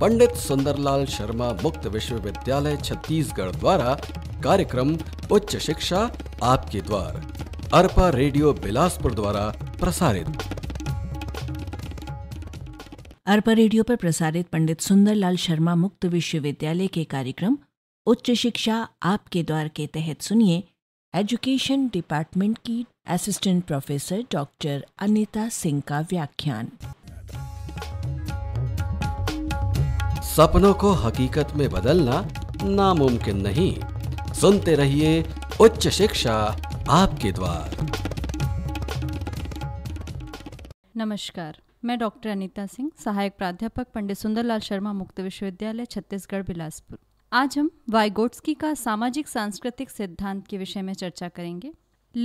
पंडित सुंदरलाल शर्मा मुक्त विश्वविद्यालय छत्तीसगढ़ द्वारा कार्यक्रम उच्च शिक्षा आपके द्वार अरपा रेडियो बिलासपुर द्वारा प्रसारित अरपा रेडियो पर प्रसारित पंडित सुंदरलाल शर्मा मुक्त विश्वविद्यालय के कार्यक्रम उच्च शिक्षा आपके द्वार के तहत सुनिए एजुकेशन डिपार्टमेंट की assistant professor doctor Anita Singh का व्याख्यान सपनों को हकीकत में बदलना नामुमकिन नहीं सुनते रहिए उच्च शिक्षा आपके द्वार नमस्कार मैं डॉक्टर अनीता सिंह सहायक प्राध्यापक पंडित सुंदरलाल शर्मा मुक्त विश्वविद्यालय छत्तीसगढ़ बिलासपुर आज हम वाइगोट्सकी का सामाजिक सांस्कृतिक सिद्धांत के विषय में चर्चा करेंगे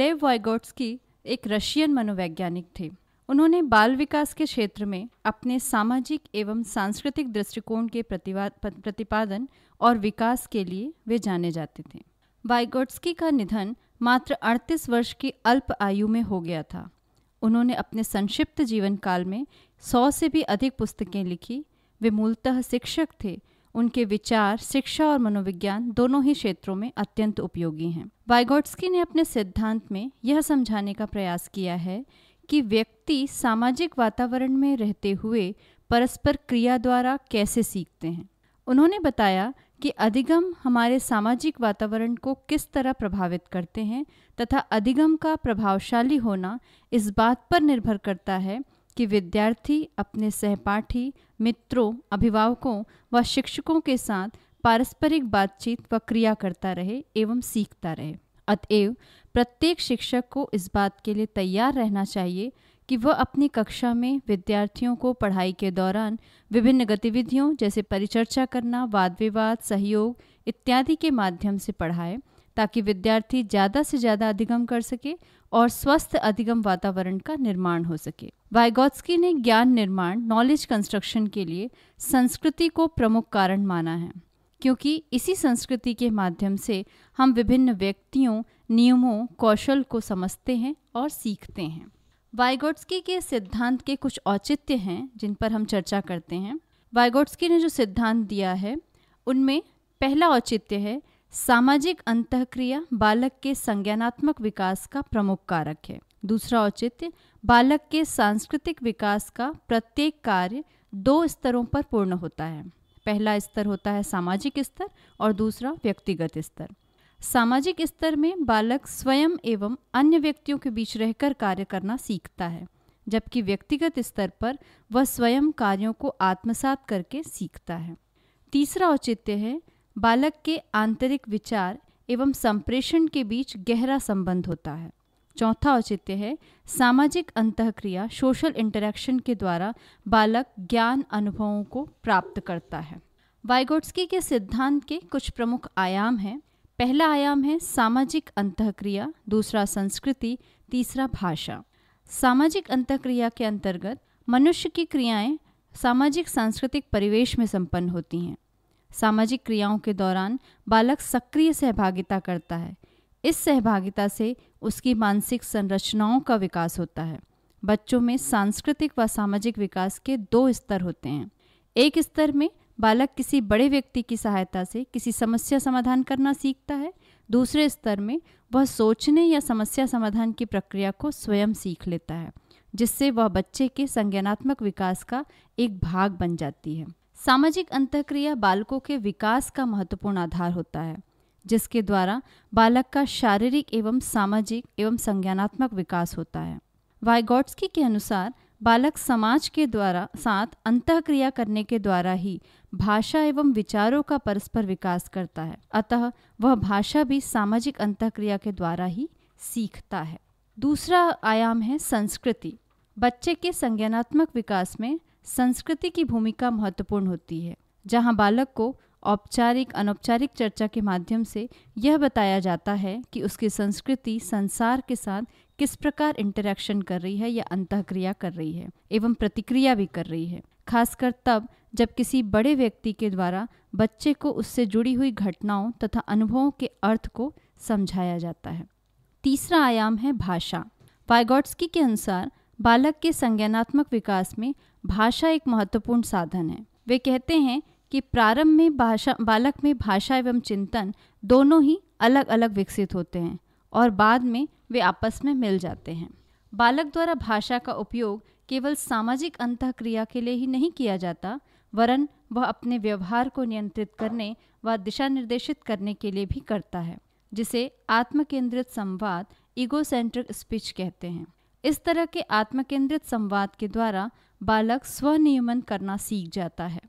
लेव वाइगोट्सकी एक रशियन मनोवैज्ञानिक थे उन्होंने बाल विकास के क्षेत्र में अपने सामाजिक एवं सांस्कृतिक दृष्टिकोण के प्रतिपादन और विकास के लिए वे जाने जाते थे वाइगोट्सकी का निधन मात्र 38 वर्ष की अल्प आयु में हो गया था उन्होंने अपने संक्षिप्त जीवन काल में सौ से भी अधिक पुस्तकें लिखी वे मूलतः शिक्षक थे उनके विचार शिक्षा और मनोविज्ञान दोनों ही क्षेत्रों में अत्यंत उपयोगी हैं वाइगोट्सकी ने अपने सिद्धांत में यह समझाने का प्रयास किया है कि व्यक्ति सामाजिक वातावरण में रहते हुए परस्पर क्रिया द्वारा कैसे सीखते हैं उन्होंने बताया कि अधिगम हमारे सामाजिक वातावरण को किस तरह प्रभावित करते हैं तथा अधिगम का प्रभावशाली होना इस बात पर निर्भर करता है कि विद्यार्थी अपने सहपाठी मित्रों अभिभावकों व शिक्षकों के साथ पारस्परिक बातचीत व क्रिया करता रहे एवं सीखता रहे अतएव प्रत्येक शिक्षक को इस बात के लिए तैयार रहना चाहिए कि वह अपनी कक्षा में विद्यार्थियों को पढ़ाई के दौरान विभिन्न गतिविधियों जैसे परिचर्चा करना वाद विवाद सहयोग इत्यादि के माध्यम से पढ़ाए ताकि विद्यार्थी ज़्यादा से ज़्यादा अधिगम कर सके और स्वस्थ अधिगम वातावरण का निर्माण हो सके वाइगोत्स्की ने ज्ञान निर्माण नॉलेज कंस्ट्रक्शन के लिए संस्कृति को प्रमुख कारण माना है क्योंकि इसी संस्कृति के माध्यम से हम विभिन्न व्यक्तियों नियमों कौशल को समझते हैं और सीखते हैं वाइगोट्सकी के सिद्धांत के कुछ औचित्य हैं जिन पर हम चर्चा करते हैं वाइगोट्सकी ने जो सिद्धांत दिया है उनमें पहला औचित्य है सामाजिक अंतक्रिया बालक के संज्ञानात्मक विकास का प्रमुख कारक है दूसरा औचित्य बालक के सांस्कृतिक विकास का प्रत्येक कार्य दो स्तरों पर पूर्ण होता है पहला स्तर होता है सामाजिक स्तर और दूसरा व्यक्तिगत स्तर सामाजिक स्तर में बालक स्वयं एवं अन्य व्यक्तियों के बीच रहकर कार्य करना सीखता है जबकि व्यक्तिगत स्तर पर वह स्वयं कार्यों को आत्मसात करके सीखता है तीसरा औचित्य है बालक के आंतरिक विचार एवं संप्रेषण के बीच गहरा संबंध होता है चौथा औचित्य है सामाजिक अंतःक्रिया सोशल इंटरेक्शन के द्वारा बालक ज्ञान अनुभवों को प्राप्त करता है वाइगोट्सकी के सिद्धांत के कुछ प्रमुख आयाम हैं पहला आयाम है सामाजिक अंतःक्रिया दूसरा संस्कृति तीसरा भाषा सामाजिक अंतःक्रिया के अंतर्गत मनुष्य की क्रियाएं सामाजिक सांस्कृतिक परिवेश में संपन्न होती हैं सामाजिक क्रियाओं के दौरान बालक सक्रिय सहभागिता करता है इस सहभागिता से उसकी मानसिक संरचनाओं का विकास होता है बच्चों में सांस्कृतिक व सामाजिक विकास के दो स्तर होते हैं एक स्तर में बालक किसी बड़े व्यक्ति की सहायता से किसी समस्या समाधान करना सीखता है दूसरे स्तर में वह सोचने या समस्या समाधान की प्रक्रिया को स्वयं सीख लेता है जिससे वह बच्चे के संज्ञानात्मक विकास का एक भाग बन जाती है सामाजिक अंतक्रिया बालकों के विकास का महत्वपूर्ण आधार होता है जिसके द्वारा बालक का शारीरिक एवं सामाजिक एवं संज्ञानात्मक विकास होता है वाइगॉट्सकी के अनुसार बालक समाज के द्वारा साथ अंतक्रिया करने के द्वारा ही भाषा एवं विचारों का परस्पर विकास करता है अतः वह भाषा भी सामाजिक अंतक्रिया के द्वारा ही सीखता है दूसरा आयाम है संस्कृति बच्चे के संज्ञानात्मक विकास में संस्कृति की भूमिका महत्वपूर्ण होती है जहाँ बालक को औपचारिक अनौपचारिक चर्चा के माध्यम से यह बताया जाता है कि उसकी संस्कृति संसार के साथ किस प्रकार इंटरेक्शन कर रही है या अंतक्रिया कर रही है एवं प्रतिक्रिया भी कर रही है खासकर तब जब किसी बड़े व्यक्ति के द्वारा बच्चे को उससे जुड़ी हुई घटनाओं तथा अनुभवों के अर्थ को समझाया जाता है तीसरा आयाम है भाषा वाइगॉट्सकी के अनुसार बालक के संज्ञानात्मक विकास में भाषा एक महत्वपूर्ण साधन है वे कहते हैं कि प्रारंभ में भाषा बालक में भाषा एवं चिंतन दोनों ही अलग अलग विकसित होते हैं और बाद में वे आपस में मिल जाते हैं बालक द्वारा भाषा का उपयोग केवल सामाजिक अंत क्रिया के लिए ही नहीं किया जाता वरन वह अपने व्यवहार को नियंत्रित करने व दिशा निर्देशित करने के लिए भी करता है जिसे आत्म केंद्रित संवाद ईगो सेंट्रिक स्पीच कहते हैं इस तरह के आत्म केंद्रित संवाद के द्वारा बालक स्वनियमन करना सीख जाता है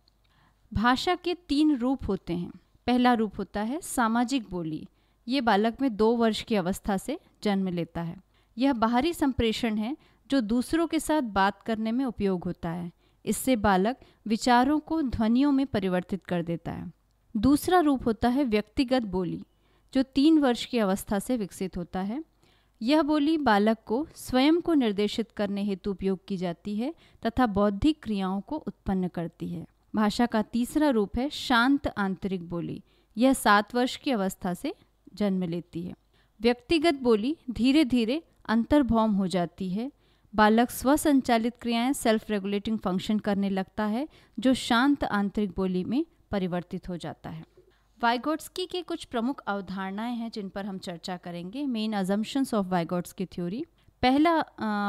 भाषा के तीन रूप होते हैं पहला रूप होता है सामाजिक बोली ये बालक में दो वर्ष की अवस्था से जन्म लेता है यह बाहरी संप्रेषण है जो दूसरों के साथ बात करने में उपयोग होता है इससे बालक विचारों को ध्वनियों में परिवर्तित कर देता है दूसरा रूप होता है व्यक्तिगत बोली जो तीन वर्ष की अवस्था से विकसित होता है यह बोली बालक को स्वयं को निर्देशित करने हेतु उपयोग की जाती है तथा बौद्धिक क्रियाओं को उत्पन्न करती है भाषा का तीसरा रूप है शांत आंतरिक बोली यह सात वर्ष की अवस्था से जन्म लेती है व्यक्तिगत बोली धीरे धीरे अंतर्भौम हो जाती है बालक स्वसंचालित क्रियाएं सेल्फ रेगुलेटिंग फंक्शन करने लगता है जो शांत आंतरिक बोली में परिवर्तित हो जाता है वाइगोट्सकी के कुछ प्रमुख अवधारणाएं हैं जिन पर हम चर्चा करेंगे मेन अजम्पन्स ऑफ की थ्योरी पहला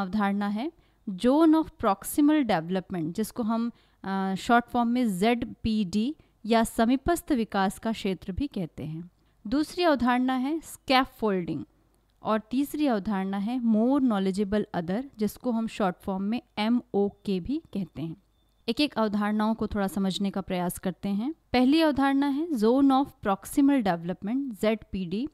अवधारणा है जोन ऑफ प्रॉक्सिमल डेवलपमेंट जिसको हम शॉर्ट फॉर्म में जेड पी डी या समीपस्थ विकास का क्षेत्र भी कहते हैं दूसरी अवधारणा है स्कैप फोल्डिंग और तीसरी अवधारणा है मोर नॉलेजेबल अदर जिसको हम शॉर्ट फॉर्म में एम ओ के भी कहते हैं एक एक अवधारणाओं को थोड़ा समझने का प्रयास करते हैं पहली अवधारणा है zone of proximal development Z P D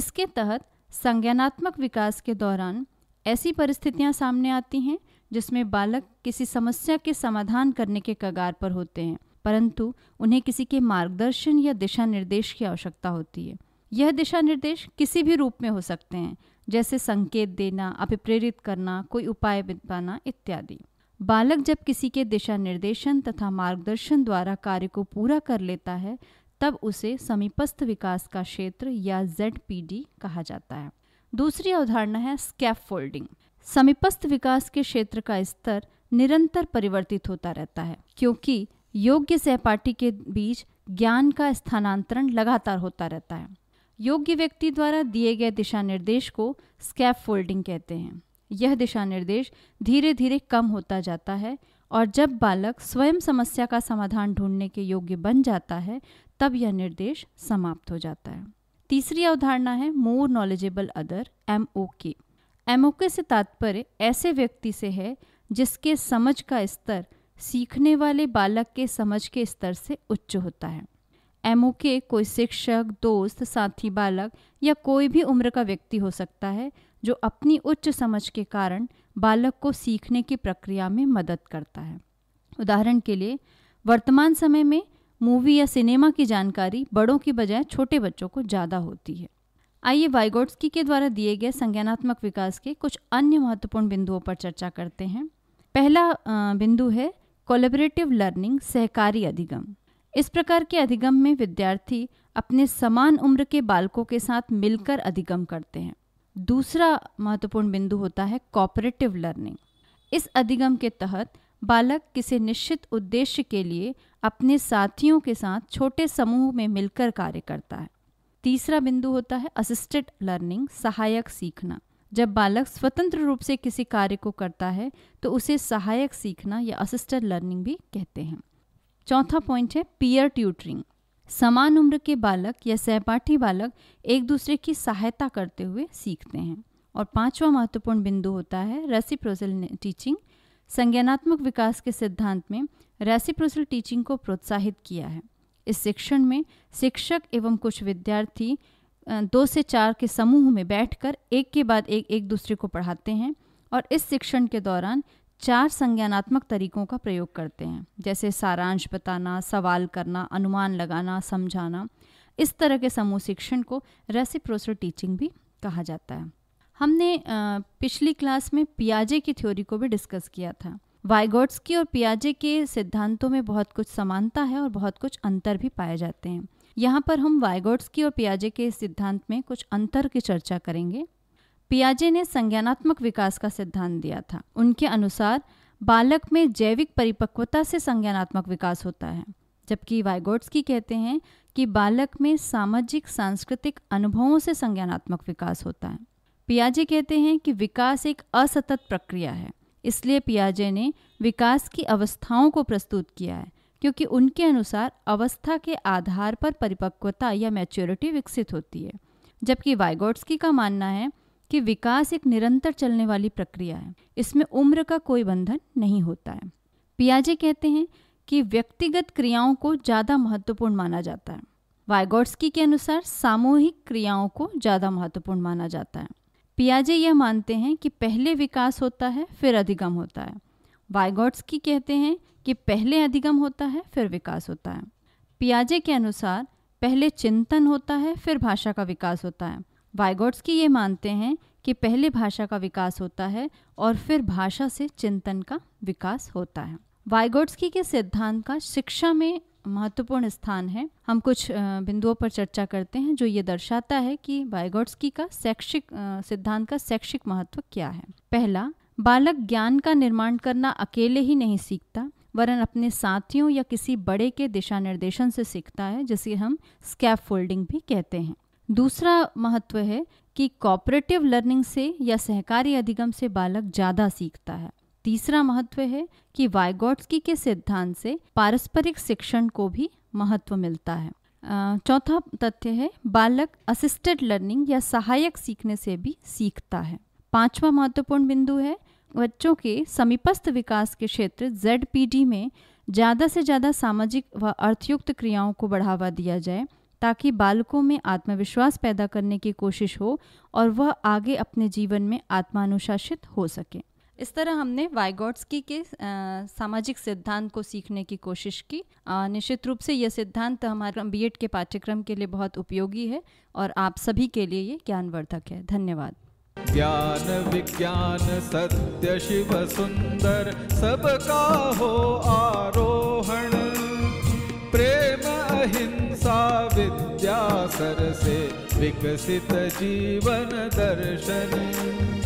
इसके तहत संज्ञानात्मक विकास के दौरान ऐसी परिस्थितियां सामने आती हैं जिसमें बालक किसी समस्या के समाधान करने के कगार पर होते हैं परंतु उन्हें किसी के मार्गदर्शन या दिशा निर्देश की आवश्यकता होती है यह दिशा निर्देश किसी भी रूप में हो सकते हैं जैसे संकेत देना अभिप्रेरित करना कोई उपाय बताना इत्यादि बालक जब किसी के दिशा निर्देशन तथा मार्गदर्शन द्वारा कार्य को पूरा कर लेता है तब उसे समीपस्थ विकास का क्षेत्र या जेड कहा जाता है दूसरी अवधारणा है स्कैफ फोल्डिंग समीपस्थ विकास के क्षेत्र का स्तर निरंतर परिवर्तित होता रहता है क्योंकि योग्य सहपाठी के बीच ज्ञान का स्थानांतरण लगातार होता रहता है योग्य व्यक्ति द्वारा दिए गए दिशा निर्देश को स्कैप फोल्डिंग कहते हैं यह दिशा निर्देश धीरे धीरे कम होता जाता है और जब बालक स्वयं समस्या का समाधान ढूंढने के योग्य बन जाता है तब यह निर्देश समाप्त हो जाता है तीसरी अवधारणा है more knowledgeable other M O K MOK से तात्पर्य ऐसे व्यक्ति से है जिसके समझ का स्तर सीखने वाले बालक के समझ के स्तर से उच्च होता है एमओके कोई शिक्षक दोस्त साथी बालक या कोई भी उम्र का व्यक्ति हो सकता है जो अपनी उच्च समझ के कारण बालक को सीखने की प्रक्रिया में मदद करता है उदाहरण के लिए वर्तमान समय में मूवी या सिनेमा की जानकारी बड़ों की बजाय छोटे बच्चों को ज़्यादा होती है आइए वाइगोट्सकी के द्वारा दिए गए संज्ञानात्मक विकास के कुछ अन्य महत्वपूर्ण बिंदुओं पर चर्चा करते हैं पहला बिंदु है कोलेबरेटिव लर्निंग सहकारी अधिगम इस प्रकार के अधिगम में विद्यार्थी अपने समान उम्र के बालकों के साथ मिलकर अधिगम करते हैं दूसरा महत्वपूर्ण बिंदु होता है कॉपरेटिव लर्निंग इस अधिगम के तहत बालक किसी निश्चित उद्देश्य के लिए अपने साथियों के साथ छोटे समूह में मिलकर कार्य करता है तीसरा बिंदु होता है असिस्टेड लर्निंग सहायक सीखना जब बालक स्वतंत्र रूप से किसी कार्य को करता है तो उसे सहायक सीखना या असिस्टेड लर्निंग भी कहते हैं चौथा पॉइंट है पीयर ट्यूटरिंग समान उम्र के बालक या सहपाठी बालक एक दूसरे की सहायता करते हुए सीखते हैं और पांचवा महत्वपूर्ण बिंदु होता है रेसिप्रोसल टीचिंग संज्ञानात्मक विकास के सिद्धांत में रेसिप्रोसल टीचिंग को प्रोत्साहित किया है इस शिक्षण में शिक्षक एवं कुछ विद्यार्थी दो से चार के समूह में बैठकर एक के बाद एक एक दूसरे को पढ़ाते हैं और इस शिक्षण के दौरान चार संज्ञानात्मक तरीकों का प्रयोग करते हैं जैसे सारांश बताना सवाल करना अनुमान लगाना समझाना इस तरह के समूह शिक्षण को रेसिप्रोसल टीचिंग भी कहा जाता है हमने पिछली क्लास में पियाजे की थ्योरी को भी डिस्कस किया था वाइगोट्सकी की और पियाजे के सिद्धांतों में बहुत कुछ समानता है और बहुत कुछ अंतर भी पाए जाते हैं यहाँ पर हम वाइगोट्सकी की और पियाजे के सिद्धांत में कुछ अंतर की चर्चा करेंगे पियाजे ने संज्ञानात्मक विकास का सिद्धांत दिया था उनके अनुसार बालक में जैविक परिपक्वता से संज्ञानात्मक विकास होता है जबकि वाइगोट्स की कहते हैं कि बालक में सामाजिक सांस्कृतिक अनुभवों से संज्ञानात्मक विकास होता है पियाजे कहते हैं कि विकास एक असतत प्रक्रिया है इसलिए पियाजे ने विकास की अवस्थाओं को प्रस्तुत किया है क्योंकि उनके अनुसार अवस्था के आधार पर परिपक्वता या मैच्योरिटी विकसित होती है जबकि वाइगोट्सकी का मानना है कि विकास एक निरंतर चलने वाली प्रक्रिया है इसमें उम्र का कोई बंधन नहीं होता है पियाजे कहते हैं कि व्यक्तिगत क्रियाओं को ज़्यादा महत्वपूर्ण माना जाता है वाइगोट्सकी के अनुसार सामूहिक क्रियाओं को ज़्यादा महत्वपूर्ण माना जाता है पियाजे यह मानते हैं कि पहले विकास होता है फिर अधिगम होता है वाइगॉट्स की कहते हैं कि पहले अधिगम होता है फिर विकास होता है पियाजे के अनुसार पहले चिंतन होता है फिर भाषा का विकास होता है वाइगॉट्स की ये मानते हैं कि पहले भाषा का विकास होता है और फिर भाषा से चिंतन का विकास होता है वाइगॉट्सकी के सिद्धांत का शिक्षा में महत्वपूर्ण स्थान है हम कुछ बिंदुओं पर चर्चा करते हैं जो ये दर्शाता है कि बायगॉट्सकी का शैक्षिक सिद्धांत का शैक्षिक महत्व क्या है पहला बालक ज्ञान का निर्माण करना अकेले ही नहीं सीखता वरन अपने साथियों या किसी बड़े के दिशा निर्देशन से सीखता है जिसे हम स्कैफ भी कहते हैं दूसरा महत्व है कि कॉपरेटिव लर्निंग से या सहकारी अधिगम से बालक ज़्यादा सीखता है तीसरा महत्व है कि वायगोट्सकी के सिद्धांत से पारस्परिक शिक्षण को भी महत्व मिलता है चौथा तथ्य है बालक असिस्टेड लर्निंग या सहायक सीखने से भी सीखता है पांचवा महत्वपूर्ण बिंदु है बच्चों के समीपस्थ विकास के क्षेत्र जेड में ज़्यादा से ज़्यादा सामाजिक व अर्थयुक्त क्रियाओं को बढ़ावा दिया जाए ताकि बालकों में आत्मविश्वास पैदा करने की कोशिश हो और वह आगे अपने जीवन में आत्मानुशासित हो सकें इस तरह हमने वाइगॉट्सकी के सामाजिक सिद्धांत को सीखने की कोशिश की निश्चित रूप से यह सिद्धांत हमारे बी के पाठ्यक्रम के लिए बहुत उपयोगी है और आप सभी के लिए ये ज्ञानवर्धक है धन्यवाद ज्ञान विज्ञान सत्य शिव सुंदर सबका हो आरोहण प्रेम अहिंसा विद्या सर से विकसित जीवन दर्शन